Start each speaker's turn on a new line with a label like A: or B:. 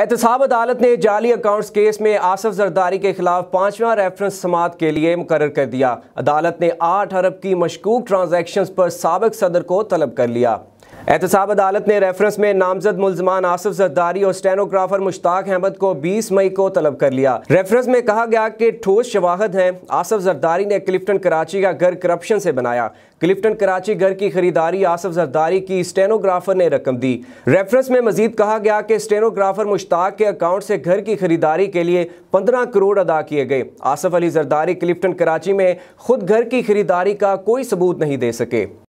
A: एहतसाब अदालत ने जाली अकाउंट्स केस में आसफ जरदारी के खिलाफ पांचवा रेफरेंस समात के लिए मुकर कर दिया अदालत ने आठ अरब की मशकूक ट्रांजेक्शन पर सबक सदर को तलब कर लिया एहतसाब अदालत ने रेफरेंस में नामजद मुलजमान आसफ जरदारी और स्टेनोग्राफर मुश्ताक अहमद को 20 मई को तलब कर लिया रेफरेंस में कहा गया कि ठोस शवाहद हैं आसफ जरदारी ने क्लिफ्टन कराची का घर करप्शन से बनाया क्लिफ्टन कराची घर की खरीदारी आसफ जरदारी की स्टेनोग्राफर ने रकम दी रेफरेंस में मजीद कहा गया कि स्टेनोग्राफर मुश्ताक के अकाउंट से घर की खरीदारी के लिए पंद्रह करोड़ अदा किए गए आसफ अली जरदारी क्लिफ्टन कराची में खुद घर की खरीदारी का कोई सबूत नहीं दे सके